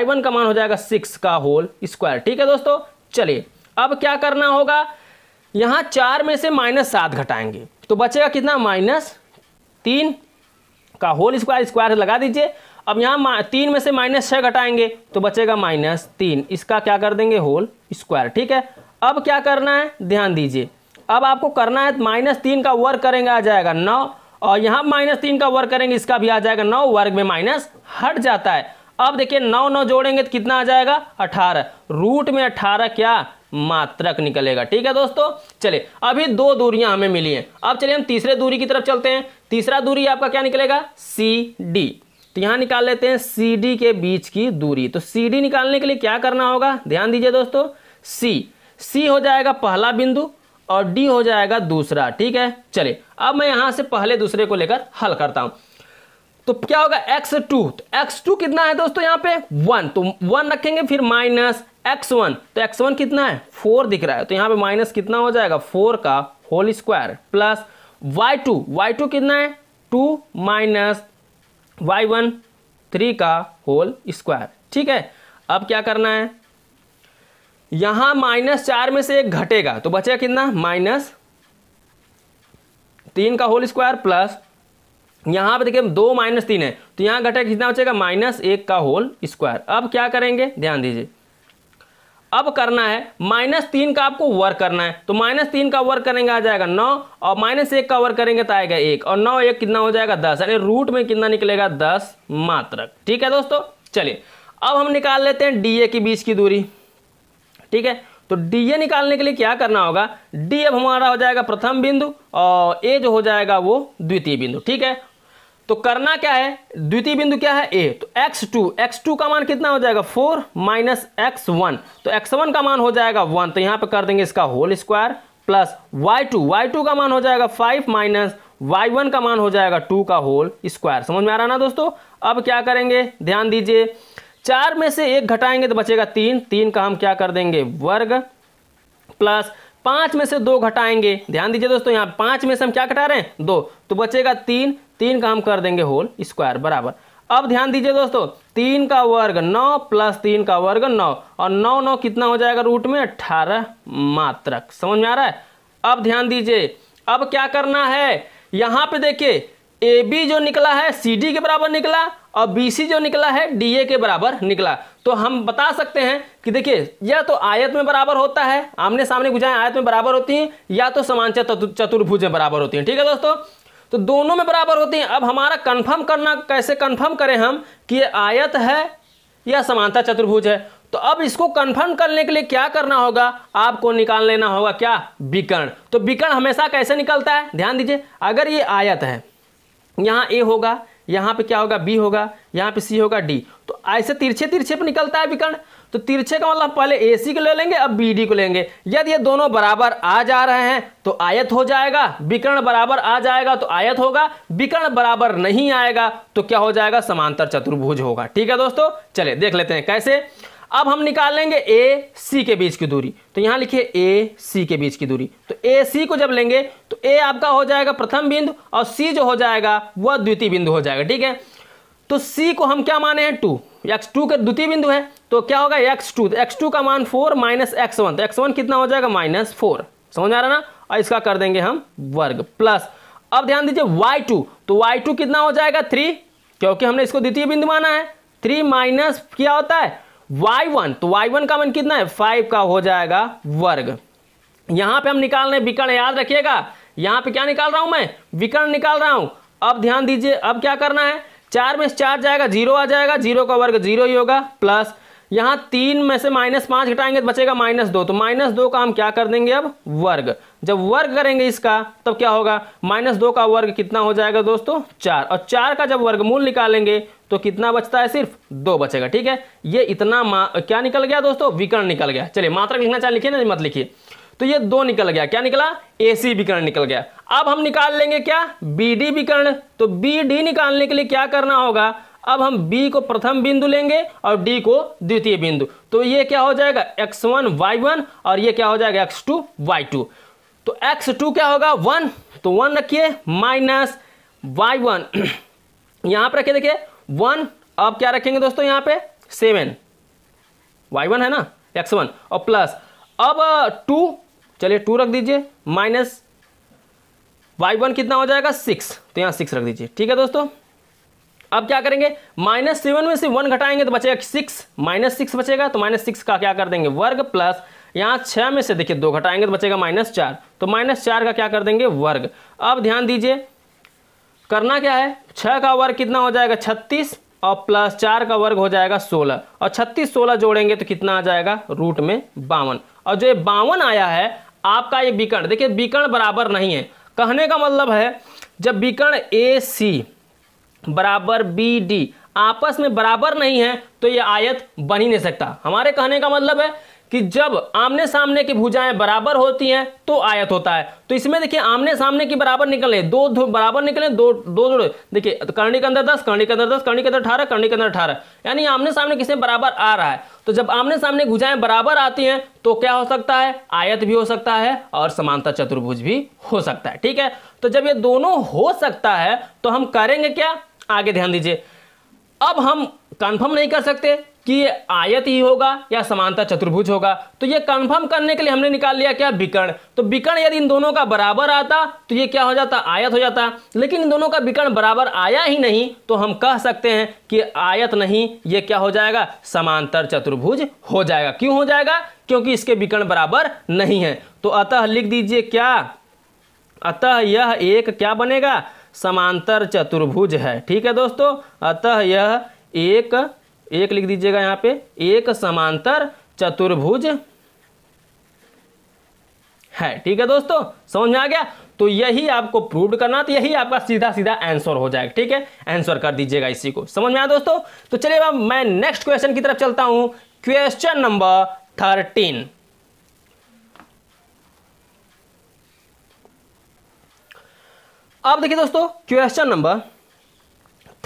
वन का मान हो जाएगा सिक्स का होल स्क्वायर ठीक है दोस्तों चलिए अब क्या करना होगा यहां चार में से माइनस सात घटाएंगे तो बचेगा कितना माइनस तीन का होल स्क्वायर स्क्वायर लगा दीजिए अब यहां तीन में से माइनस छह घटाएंगे तो बचेगा माइनस तीन इसका क्या कर देंगे होल स्क्वायर ठीक है अब क्या करना है ध्यान दीजिए अब आपको करना है माइनस तीन का वर्ग करेंगे आ जाएगा नौ और यहां माइनस तीन का वर्ग करेंगे इसका भी आ जाएगा नौ वर्ग में माइनस हट जाता है अब देखिए नौ नौ जोड़ेंगे तो कितना आ जाएगा अठारह रूट में अठारह क्या मात्रक निकलेगा ठीक है दोस्तों चलिए अभी दो दूरियां हमें मिली हैं अब चलिए हम तीसरे दूरी की तरफ चलते हैं तीसरा दूरी आपका क्या निकलेगा सी डी तो यहां निकाल लेते हैं सी डी के बीच की दूरी तो सी डी निकालने के लिए क्या करना होगा ध्यान दीजिए दोस्तों सी सी हो जाएगा पहला बिंदु और डी हो जाएगा दूसरा ठीक है चलिए अब मैं यहां से पहले दूसरे को लेकर हल करता हूं तो क्या होगा एक्स टू तो एक्स टू कितना है दोस्तों यहाँ पे वन तो वन रखेंगे फिर माइनस एक्स वन तो एक्स वन कितना है फोर दिख रहा है तो यहाँ पे माइनस कितना हो जाएगा फोर का whole square plus Y two Y two कितना है two minus Y one three का होल स्क्वायर ठीक है अब क्या करना है यहां माइनस चार में से एक घटेगा तो बचेगा कितना माइनस तीन का होल स्क्वायर प्लस यहाँ पे देखिए दो माइनस तीन है तो यहाँ घटक कितना बचेगा माइनस एक का होल स्क्वायर अब क्या करेंगे ध्यान दीजिए अब करना है माइनस तीन का आपको वर्क करना है तो माइनस तीन का वर्क करेंगे आ जाएगा नौ और माइनस एक का वर्क करेंगे तो आएगा एक और नौ एक कितना हो जाएगा दस यानी रूट में कितना निकलेगा दस मात्रक ठीक है दोस्तों चलिए अब हम निकाल लेते हैं डी ए के बीच की दूरी ठीक है तो डी ए निकालने के लिए क्या करना होगा डी अब हमारा हो जाएगा प्रथम बिंदु और ए जो हो जाएगा वो द्वितीय बिंदु ठीक है तो करना क्या है द्वितीय बिंदु क्या है ए तो एक्स टू एक्स टू का मान कितना हो जाएगा फोर माइनस एक्स वन तो एक्स वन का मान हो जाएगा वन तो यहां पे कर देंगे इसका whole square plus Y two Y two का मान हो जाएगा फाइव माइनस वाई वन का मान हो जाएगा टू का होल स्क्वायर समझ में आ रहा ना दोस्तों अब क्या करेंगे ध्यान दीजिए चार में से एक घटाएंगे तो बचेगा तीन तीन का हम क्या कर देंगे वर्ग प्लस पांच में से दो घटाएंगे ध्यान दीजिए दोस्तों यहां पांच में से हम क्या घटा रहे हैं दो तो बचेगा तीन तीन काम कर देंगे होल स्क्वायर बराबर अब ध्यान दीजिए दोस्तों तीन का वर्ग नौ प्लस तीन का वर्ग नौ और नौ नौ कितना हो जाएगा रूट में अट्ठारह मात्रक समझ में आ रहा है अब ध्यान दीजिए अब क्या करना है यहां पे देखिए ए बी जो निकला है सी डी के बराबर निकला और बी सी जो निकला है डी ए के बराबर निकला तो हम बता सकते हैं कि देखिए या तो आयत में बराबर होता है आमने सामने गुजाएं आयत में बराबर होती हैं या तो समांतर चतुर्भुज में बराबर होती हैं ठीक है दोस्तों तो दोनों में बराबर होती हैं अब हमारा कन्फर्म करना कैसे कन्फर्म करें हम कि ये आयत है या समानता चतुर्भुज है तो अब इसको कन्फर्म करने के लिए क्या करना होगा आपको निकाल लेना होगा क्या विकर्ण तो विकर्ण हमेशा कैसे निकलता है ध्यान दीजिए अगर ये आयत है यहाँ ए होगा यहाँ पे क्या होगा बी होगा यहाँ पे सी होगा डी तो ऐसे तिरछे तिरछे पर निकलता है विकर्ण तो तिरछे का मतलब पहले ए सी को ले लेंगे अब बी डी को लेंगे यदि ये दोनों बराबर आ जा रहे हैं तो आयत हो जाएगा विकर्ण बराबर आ जाएगा तो आयत होगा विकर्ण बराबर नहीं आएगा तो क्या हो जाएगा समांतर चतुर्भुज होगा ठीक है दोस्तों चले देख लेते हैं कैसे अब हम निकाल लेंगे ए सी के बीच की दूरी तो यहां लिखिए ए सी के बीच की दूरी तो ए सी को जब लेंगे तो ए आपका हो जाएगा प्रथम बिंदु और सी जो हो जाएगा वह द्वितीय बिंदु हो जाएगा ठीक है तो सी को हम क्या माने हैं टू एक्स टू का द्वितीय बिंदु है तो क्या होगा एक्स टू एक्स टू का मान फोर माइनस एक्स वन तो एक्स वन कितना हो जाएगा माइनस फोर समझ आ रहा ना और इसका कर देंगे हम वर्ग प्लस अब ध्यान दीजिए वाई टू तो वाई टू कितना हो जाएगा थ्री क्योंकि हमने इसको द्वितीय बिंदु माना है थ्री माइनस क्या होता है वाई वन तो वाई वन का मान कितना है फाइव का हो जाएगा वर्ग यहाँ पे हम निकाल रहे विकर्ण याद रखिएगा यहाँ पे क्या निकाल रहा हूँ मैं विकर्ण निकाल रहा हूँ अब ध्यान दीजिए अब क्या करना है चार में से चार जाएगा जीरो आ जाएगा जीरो का वर्ग जीरो ही होगा प्लस यहाँ तीन में से माइनस पाँच घटाएंगे तो बचेगा माइनस दो तो माइनस दो का हम क्या कर देंगे अब वर्ग जब वर्ग करेंगे इसका तब क्या होगा माइनस दो का वर्ग कितना हो जाएगा दोस्तों चार और चार का जब वर्गमूल निकालेंगे तो कितना बचता है सिर्फ दो बचेगा ठीक है ये इतना क्या निकल गया दोस्तों विकर्ण निकल गया चलिए मात्रक लिखना चाहे लिखिए ना मत लिखिए तो ये दो निकल गया क्या निकला एसी विकर्ण निकल गया अब हम निकाल लेंगे क्या बी डी विकर्ण तो बी डी निकालने के लिए क्या करना होगा अब हम बी को प्रथम बिंदु लेंगे और डी को द्वितीय बिंदु तो ये क्या हो जाएगा X1 Y1 और ये क्या हो जाएगा एक्स टू वाई टू तो एक्स टू क्या होगा वन तो वन रखिए माइनस वाई वन यहां पर रखिए देखिए वन अब क्या रखेंगे दोस्तों यहां पे सेवन वाई वन है ना एक्स वन और प्लस अब टू uh, चलिए टू रख दीजिए माइनस वाई वन कितना हो जाएगा सिक्स तो यहाँ सिक्स रख दीजिए ठीक है दोस्तों अब क्या करेंगे माइनस सेवन में से वन घटाएंगे तो बचेगा सिक्स माइनस सिक्स बचेगा तो माइनस सिक्स का क्या कर देंगे वर्ग प्लस यहाँ छः में से देखिए दो घटाएंगे तो बचेगा माइनस चार तो माइनस चार का क्या कर देंगे वर्ग अब ध्यान दीजिए करना क्या है छः का वर्ग कितना हो जाएगा छत्तीस और प्लस चार का वर्ग हो जाएगा सोलह और छत्तीस सोलह जोड़ेंगे तो कितना आ जाएगा रूट में बावन और जो ये बावन आया है आपका ये विकर्ण देखिए विकर्ण बराबर नहीं है कहने का मतलब है जब विकर्ण ए सी बराबर बी डी आपस में बराबर नहीं है तो ये आयत बन ही नहीं सकता हमारे कहने का मतलब है कि जब आमने सामने की भुजाएं बराबर होती हैं तो आयत होता है तो इसमें देखिए आमने सामने की बराबर निकले दो, दो बराबर निकले दो दो देखिए कर्णी के अंदर दस कर्णी के अंदर दस कर्णी के अंदर अठारह कर्णी के अंदर अठारह यानी आमने सामने किसमें बराबर आ रहा है तो जब आमने सामने भुजाएं बराबर आती हैं तो क्या हो सकता है आयत भी हो सकता है और समानता चतुर्भुज भी हो सकता है ठीक है तो जब ये दोनों हो सकता है तो हम करेंगे क्या आगे ध्यान दीजिए अब हम कंफर्म नहीं कर सकते कि ये आयत ही होगा या समानता चतुर्भुज होगा तो ये कंफर्म करने के लिए हमने निकाल लिया क्या विकर्ण तो विकर्ण यदि इन दोनों का बराबर आता तो ये क्या हो जाता आयत हो जाता लेकिन इन दोनों का विकर्ण बराबर आया ही नहीं तो हम कह सकते हैं कि आयत नहीं ये क्या हो जाएगा समांतर चतुर्भुज हो जाएगा क्यों हो जाएगा क्योंकि इसके विकर्ण बराबर नहीं है तो अतः लिख दीजिए क्या अतः यह एक क्या बनेगा समांतर चतुर्भुज है ठीक है दोस्तों अतः यह एक एक लिख दीजिएगा यहां पे एक समांतर चतुर्भुज है ठीक है दोस्तों समझ में आ गया तो यही आपको प्रूव करना तो यही आपका सीधा सीधा आंसर हो जाएगा ठीक है आंसर कर दीजिएगा इसी को समझ में आया दोस्तों तो चलिए अब मैं नेक्स्ट क्वेश्चन की तरफ चलता हूं क्वेश्चन नंबर थर्टीन अब देखिए दोस्तों क्वेश्चन नंबर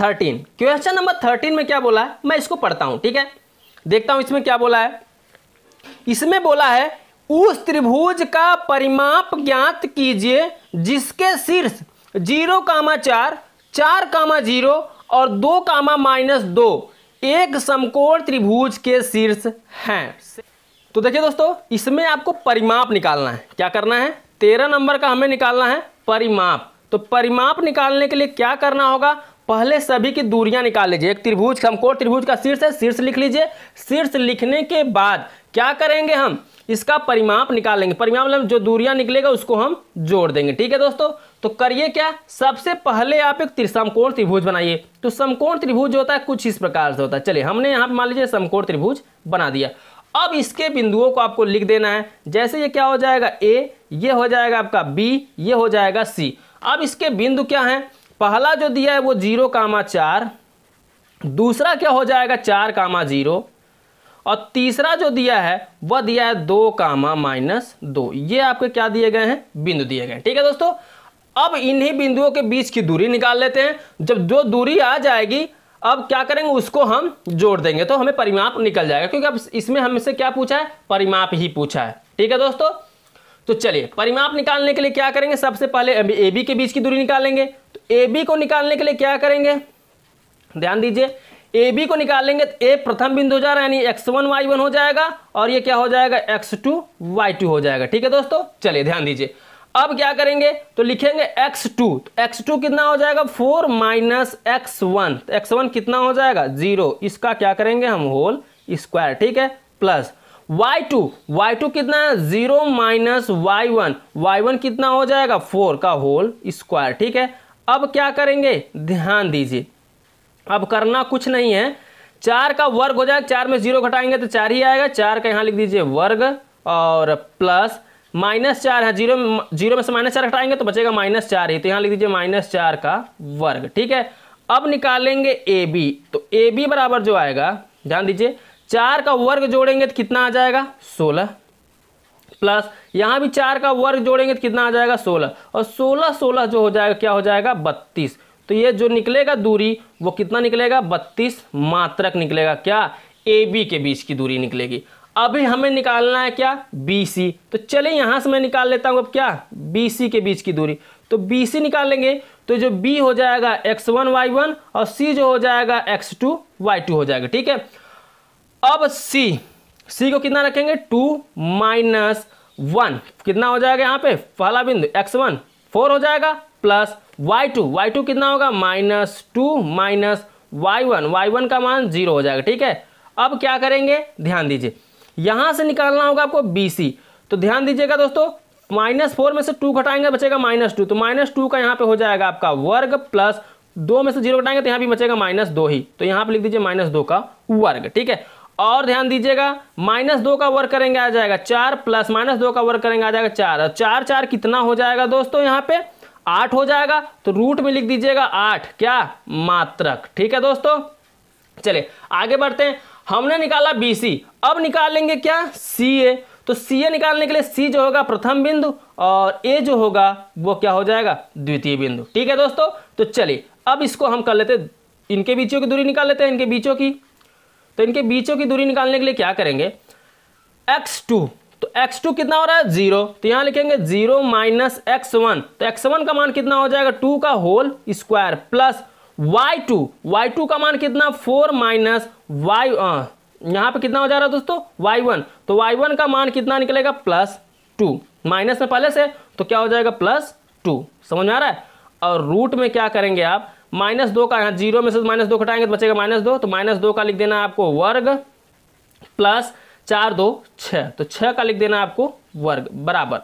थर्टीन क्वेश्चन अच्छा, नंबर थर्टीन में क्या बोला है मैं इसको पढ़ता हूं ठीक है देखता हूं इसमें क्या बोला है इसमें बोला है उस त्रिभुज का परिमाप ज्ञात कीजिए जिसके शीर्ष जीरो कामा चार चार कामा जीरो और दो कामा माइनस दो एक समकोण त्रिभुज के शीर्ष हैं तो देखिए दोस्तों इसमें आपको परिमाप निकालना है क्या करना है तेरह नंबर का हमें निकालना है परिमाप तो परिमाप निकालने के लिए क्या करना होगा पहले सभी की दूरियां निकाल लीजिए एक त्रिभुज समकोण त्रिभुज का शीर्ष है शीर्ष लिख लीजिए शीर्ष लिखने के बाद क्या करेंगे हम इसका परिमाप निकालेंगे परिमाप मतलब जो दूरियां निकलेगा उसको हम जोड़ देंगे ठीक है दोस्तों तो करिए क्या सबसे पहले आप एक समकोण त्रिभुज बनाइए तो समकोण त्रिभुज होता है कुछ इस प्रकार से होता है चलिए हमने यहाँ मान लीजिए समकोण त्रिभुज बना दिया अब इसके बिंदुओं को आपको लिख देना है जैसे ये क्या हो जाएगा ए ये हो जाएगा आपका बी ये हो जाएगा सी अब इसके बिंदु क्या हैं पहला जो दिया है वो जीरो कामा चार दूसरा क्या हो जाएगा चार कामा जीरो और तीसरा जो दिया है वह दिया है दो कामा माइनस दो ये आपके क्या दिए गए हैं बिंदु दिए गए ठीक है दोस्तों अब इन्हीं बिंदुओं के बीच की दूरी निकाल लेते हैं जब जो दूरी आ जाएगी अब क्या करेंगे उसको हम जोड़ देंगे तो हमें परिमाप निकल जाएगा क्योंकि अब इसमें हमसे क्या पूछा है परिमाप ही पूछा है ठीक है दोस्तों तो चलिए परिमाप निकालने के लिए क्या करेंगे सबसे पहले ए बी के बीच की दूरी निकालेंगे ए बी को निकालने के लिए क्या करेंगे ध्यान दीजिए ए बी को निकालेंगे तो ए प्रथम बिंदु हो जा रहा है यानी एक्स वन वाई वन हो जाएगा और ये क्या हो जाएगा एक्स टू वाई टू हो जाएगा ठीक है दोस्तों चलिए ध्यान दीजिए अब क्या करेंगे तो लिखेंगे एक्स टू तो एक्स टू कितना हो जाएगा फोर माइनस एक्स वन तो एक्स वन कितना हो जाएगा जीरो इसका क्या करेंगे हम होल स्क्वायर ठीक है plus Y two Y two कितना है zero minus Y one Y one कितना हो जाएगा फोर का होल स्क्वायर ठीक है अब क्या करेंगे ध्यान दीजिए अब करना कुछ नहीं है चार का वर्ग हो जाएगा चार में जीरो घटाएंगे तो चार ही आएगा चार का यहाँ लिख दीजिए वर्ग और प्लस माइनस चार है जीरो जीरो में से माइनस चार घटाएंगे तो बचेगा माइनस चार ही तो यहाँ लिख दीजिए माइनस चार का वर्ग ठीक है अब निकालेंगे ए बी तो ए बी बराबर जो आएगा ध्यान दीजिए चार का वर्ग जोड़ेंगे तो कितना आ जाएगा सोलह प्लस यहाँ भी चार का वर्ग जोड़ेंगे तो कितना आ जाएगा सोलह और सोलह सोलह जो हो जाएगा क्या हो जाएगा बत्तीस तो ये जो निकलेगा दूरी वो कितना निकलेगा बत्तीस मात्रक निकलेगा क्या ए बी के बीच की दूरी निकलेगी अभी हमें निकालना है क्या बी सी तो चलिए यहाँ से मैं निकाल लेता हूँ अब क्या बी सी के बीच की दूरी तो बी सी निकाल लेंगे तो जो बी हो जाएगा एक्स वन वाई वन और सी जो हो जाएगा एक्स टू वाई टू हो जाएगा ठीक है अब सी सी को कितना रखेंगे टू माइनस वन कितना हो जाएगा यहाँ पे पहला बिंदु एक्स वन फोर हो जाएगा plus Y two Y two कितना होगा minus two minus Y one Y one का मान जीरो हो जाएगा ठीक है अब क्या करेंगे ध्यान दीजिए यहाँ से निकालना होगा आपको बी सी तो ध्यान दीजिएगा दोस्तों माइनस फोर में से टू घटाएंगे बचेगा माइनस टू तो माइनस टू का यहाँ पे हो जाएगा आपका वर्ग प्लस दो में से जीरो घटाएंगे तो यहाँ भी बचेगा माइनस दो ही तो यहाँ पे लिख दीजिए माइनस दो का वर्ग ठीक है और ध्यान दीजिएगा माइनस दो का वर्ग करेंगे आ जाएगा चार प्लस माइनस दो का वर्ग करेंगे आ जाएगा चार और चार चार कितना हो जाएगा दोस्तों यहाँ पे आठ हो जाएगा तो रूट में लिख दीजिएगा आठ क्या मात्रक ठीक है दोस्तों चलिए आगे बढ़ते हैं हमने निकाला बी अब निकाल लेंगे क्या सी तो सी निकालने के लिए सी जो होगा प्रथम बिंदु और ए जो होगा वो क्या हो जाएगा द्वितीय बिंदु ठीक है दोस्तों तो चलिए अब इसको हम कर लेते इनके बीचों की दूरी निकाल लेते हैं इनके बीचों की तो इनके बीचों की दूरी निकालने के लिए क्या करेंगे एक्स टू तो एक्स टू कितना हो रहा है जीरो तो यहां लिखेंगे जीरो माइनस एक्स वन तो एक्स वन का मान कितना हो जाएगा टू का whole square plus Y two Y two का मान कितना फोर माइनस वाई यहां पे कितना हो जा रहा है दोस्तों वाई वन तो वाई वन का मान कितना निकलेगा प्लस टू माइनस में पहले से तो क्या हो जाएगा प्लस टू समझ में आ रहा है और रूट में क्या करेंगे आप माइनस दो का यहाँ जीरो में से माइनस दो घटाएंगे तो बचेगा माइनस दो तो माइनस दो का लिख देना आपको वर्ग प्लस चार दो छ तो छः का लिख देना आपको वर्ग बराबर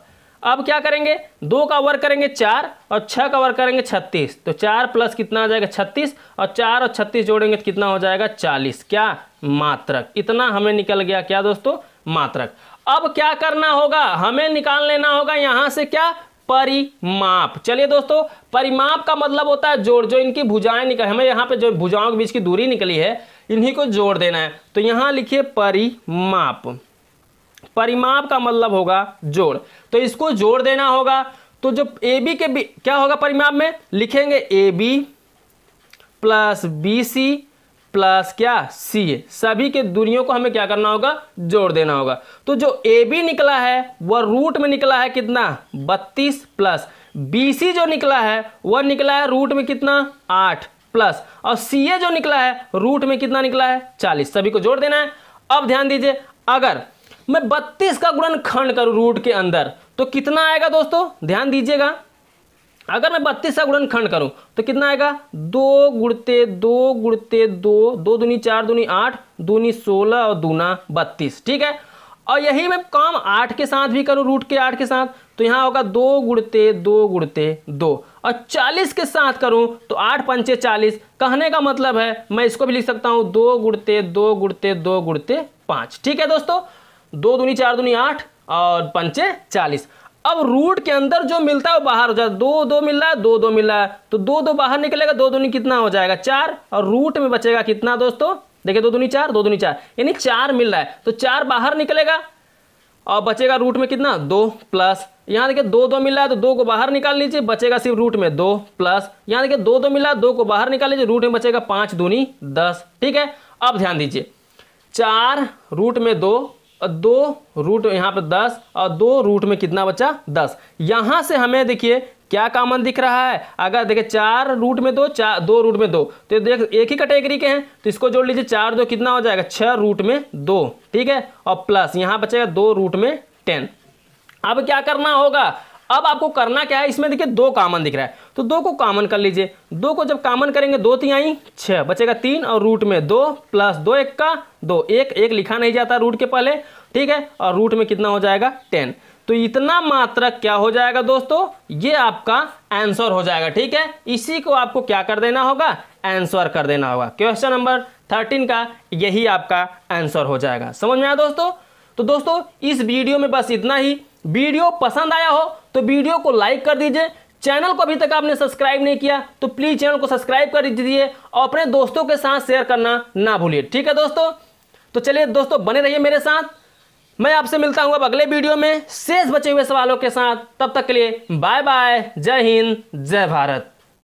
अब क्या करेंगे दो का वर्ग करेंगे चार और छः का वर्ग करेंगे छत्तीस तो चार प्लस कितना हो जाएगा छत्तीस और चार और छत्तीस जोड़ेंगे तो कितना हो जाएगा चालीस क्या मात्रक इतना हमें निकल गया क्या दोस्तों मात्रक अब क्या करना होगा हमें निकाल लेना होगा यहां से क्या परिमाप चलिए दोस्तों परिमाप का मतलब होता है जोड़ जो इनकी भुजाएं निकल हमें यहाँ पे जो भुजाओं के बीच की दूरी निकली है इन्हीं को जोड़ देना है तो यहां लिखिए परिमाप परिमाप का मतलब होगा जोड़ तो इसको जोड़ देना होगा तो जो ए बी के बी क्या होगा परिमाप में लिखेंगे A B plus B C plus क्या सी ए सभी के दूरियों को हमें क्या करना होगा जोड़ देना होगा तो जो ए बी निकला है वह रूट में निकला है कितना बत्तीस प्लस बी सी जो निकला है वह निकला है रूट में कितना आठ प्लस और सी ए जो निकला है रूट में कितना निकला है चालीस सभी को जोड़ देना है अब ध्यान दीजिए अगर मैं बत्तीस का गुणन खंड करूँ रूट के अंदर तो कितना आएगा दोस्तों ध्यान दीजिएगा अगर मैं बत्तीस का गुणनखंड करूं तो कितना आएगा दो गुड़ते दो गुड़ते दो दो दूनी चार दूनी आठ दूनी सोलह और दूना बत्तीस ठीक है और यही मैं काम आठ के साथ भी करूं रूट के आठ के साथ तो यहां होगा दो गुड़ते दो गुड़ते दो और चालीस के साथ करूं तो आठ पंचे चालीस कहने का मतलब है मैं इसको भी लिख सकता हूं दो गुड़ते दो गुड़ते दो गुड़ते पांच ठीक है दोस्तों दो दूनी चार दूनी आठ और पंचे चालीस अब रूट के अंदर जो मिलता है वो बाहर हो जाता है दो दो मिल रहा है दो दो मिल रहा है तो दो दो बाहर निकलेगा दो दूनी कितना हो जाएगा चार और रूट में बचेगा कितना दोस्तों देखिए दो दूनी चार दो दूनी चार यानी चार मिल रहा है तो चार बाहर निकलेगा और बचेगा रूट में कितना दो प्लस यहाँ देखिए दो दो मिल रहा है तो दो को बाहर निकाल लीजिए बचेगा सिर्फ रूट में दो प्लस यहाँ देखिए दो दो मिल रहा है दो को बाहर निकाल लीजिए रूट में बचेगा पाँच दूनी दस ठीक है अब ध्यान दीजिए चार रूट में दो और दो रूट यहाँ पर दस और दो रूट में कितना बचा दस यहाँ से हमें देखिए क्या कॉमन दिख रहा है अगर देखिए चार रूट में दो चार दो रूट में दो तो देख एक ही कैटेगरी के हैं तो इसको जोड़ लीजिए चार दो कितना हो जाएगा छः रूट में दो ठीक है और प्लस यहाँ बचेगा दो रूट में टेन अब क्या करना होगा अब आपको करना क्या है इसमें देखिए दो कामन दिख रहा है तो दो को कामन कर लीजिए दो को जब कामन करेंगे दो तीन आई छः बचेगा तीन और रूट में दो प्लस दो एक का दो एक एक लिखा नहीं जाता रूट के पहले ठीक है और रूट में कितना हो जाएगा टेन तो इतना मात्रक क्या हो जाएगा दोस्तों ये आपका आंसर हो जाएगा ठीक है इसी को आपको क्या कर देना होगा आंसर कर देना होगा क्वेश्चन नंबर थर्टीन का यही आपका आंसर हो जाएगा समझ में आया दोस्तों तो दोस्तों इस वीडियो में बस इतना ही वीडियो पसंद आया हो तो वीडियो को लाइक कर दीजिए चैनल को अभी तक आपने सब्सक्राइब नहीं किया तो प्लीज़ चैनल को सब्सक्राइब कर दीजिए और अपने दोस्तों के साथ शेयर करना ना भूलिए ठीक है दोस्तों तो चलिए दोस्तों बने रहिए मेरे साथ मैं आपसे मिलता हूँ अब अगले वीडियो में शेष बचे हुए सवालों के साथ तब तक के लिए बाय बाय जय हिंद जय भारत